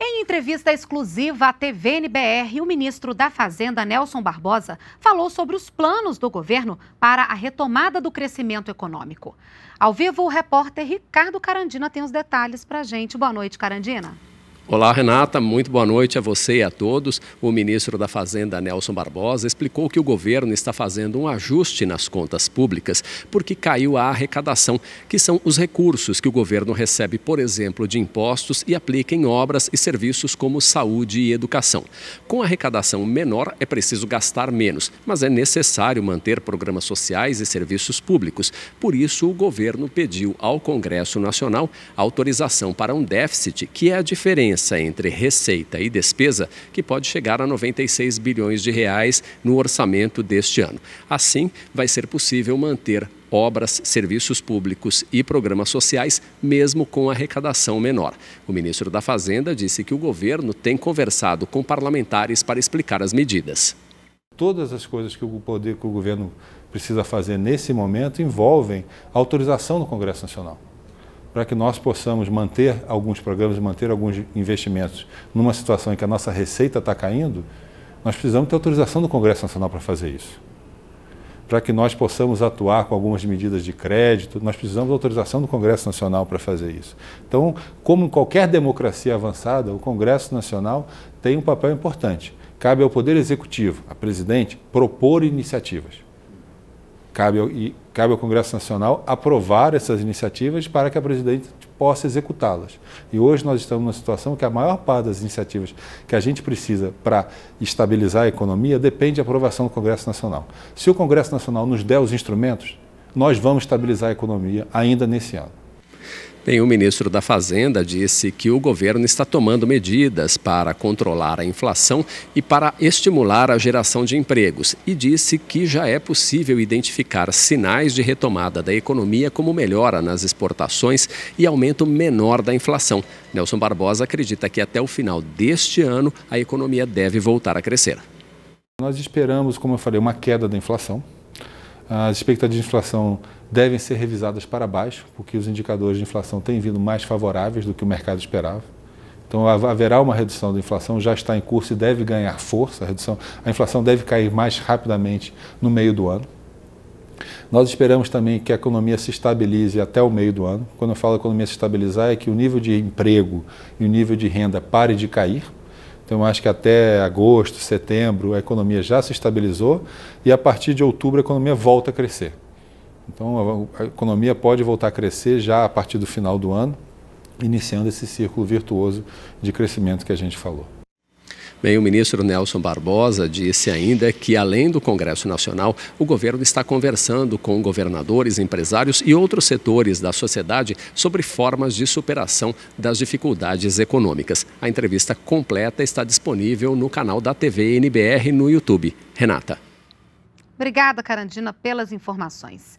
Em entrevista exclusiva à TVNBR, o ministro da Fazenda, Nelson Barbosa, falou sobre os planos do governo para a retomada do crescimento econômico. Ao vivo, o repórter Ricardo Carandina tem os detalhes para a gente. Boa noite, Carandina. Olá, Renata. Muito boa noite a você e a todos. O ministro da Fazenda, Nelson Barbosa, explicou que o governo está fazendo um ajuste nas contas públicas porque caiu a arrecadação, que são os recursos que o governo recebe, por exemplo, de impostos e aplica em obras e serviços como saúde e educação. Com arrecadação menor, é preciso gastar menos, mas é necessário manter programas sociais e serviços públicos. Por isso, o governo pediu ao Congresso Nacional autorização para um déficit que é a diferença diferença entre receita e despesa que pode chegar a 96 bilhões de reais no orçamento deste ano. Assim, vai ser possível manter obras, serviços públicos e programas sociais, mesmo com arrecadação menor. O ministro da Fazenda disse que o governo tem conversado com parlamentares para explicar as medidas. Todas as coisas que o poder que o governo precisa fazer nesse momento envolvem autorização do Congresso Nacional para que nós possamos manter alguns programas, manter alguns investimentos numa situação em que a nossa receita está caindo, nós precisamos ter autorização do Congresso Nacional para fazer isso. Para que nós possamos atuar com algumas medidas de crédito, nós precisamos da autorização do Congresso Nacional para fazer isso. Então, como em qualquer democracia avançada, o Congresso Nacional tem um papel importante. Cabe ao Poder Executivo, a presidente, propor iniciativas. Cabe ao, e cabe ao Congresso Nacional aprovar essas iniciativas para que a presidente possa executá-las. E hoje nós estamos numa situação que a maior parte das iniciativas que a gente precisa para estabilizar a economia depende da aprovação do Congresso Nacional. Se o Congresso Nacional nos der os instrumentos, nós vamos estabilizar a economia ainda nesse ano. Bem, o ministro da Fazenda disse que o governo está tomando medidas para controlar a inflação e para estimular a geração de empregos e disse que já é possível identificar sinais de retomada da economia como melhora nas exportações e aumento menor da inflação. Nelson Barbosa acredita que até o final deste ano a economia deve voltar a crescer. Nós esperamos, como eu falei, uma queda da inflação as expectativas de inflação devem ser revisadas para baixo, porque os indicadores de inflação têm vindo mais favoráveis do que o mercado esperava. Então haverá uma redução da inflação, já está em curso e deve ganhar força. A, redução, a inflação deve cair mais rapidamente no meio do ano. Nós esperamos também que a economia se estabilize até o meio do ano. Quando eu falo economia se estabilizar, é que o nível de emprego e o nível de renda pare de cair, então, acho que até agosto, setembro, a economia já se estabilizou e a partir de outubro a economia volta a crescer. Então, a, economia pode voltar a crescer já a partir do final do ano, iniciando esse círculo virtuoso de crescimento que a gente falou. Bem, o ministro Nelson Barbosa disse ainda que, além do Congresso Nacional, o governo está conversando com governadores, empresários e outros setores da sociedade sobre formas de superação das dificuldades econômicas. A entrevista completa está disponível no canal da TV NBR no YouTube. Renata. Obrigada, Carandina, pelas informações.